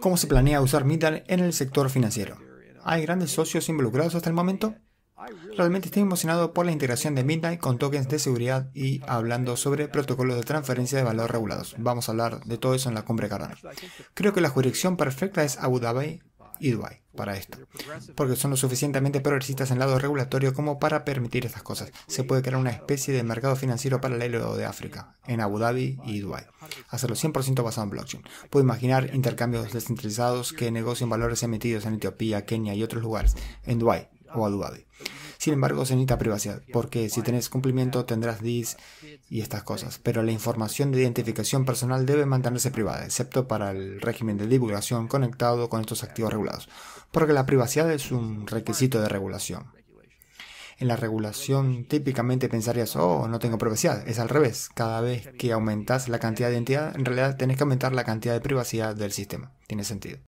¿Cómo se planea usar Midal en el sector financiero? ¿Hay grandes socios involucrados hasta el momento? Realmente estoy emocionado por la integración de Midnight con tokens de seguridad y hablando sobre protocolos de transferencia de valor regulados. Vamos a hablar de todo eso en la cumbre Cardano. Creo que la jurisdicción perfecta es Abu Dhabi y Dubai para esto, porque son lo suficientemente progresistas en el lado regulatorio como para permitir estas cosas. Se puede crear una especie de mercado financiero paralelo de África, en Abu Dhabi y Dubai hacerlo 100% basado en blockchain. Puedo imaginar intercambios descentralizados que negocien valores emitidos en Etiopía, Kenia y otros lugares, en Dubái o a Dubái. Sin embargo, se necesita privacidad, porque si tenés cumplimiento tendrás DIS y estas cosas, pero la información de identificación personal debe mantenerse privada, excepto para el régimen de divulgación conectado con estos activos regulados, porque la privacidad es un requisito de regulación. En la regulación típicamente pensarías, oh, no tengo privacidad. Es al revés. Cada vez que aumentas la cantidad de identidad, en realidad tenés que aumentar la cantidad de privacidad del sistema. Tiene sentido.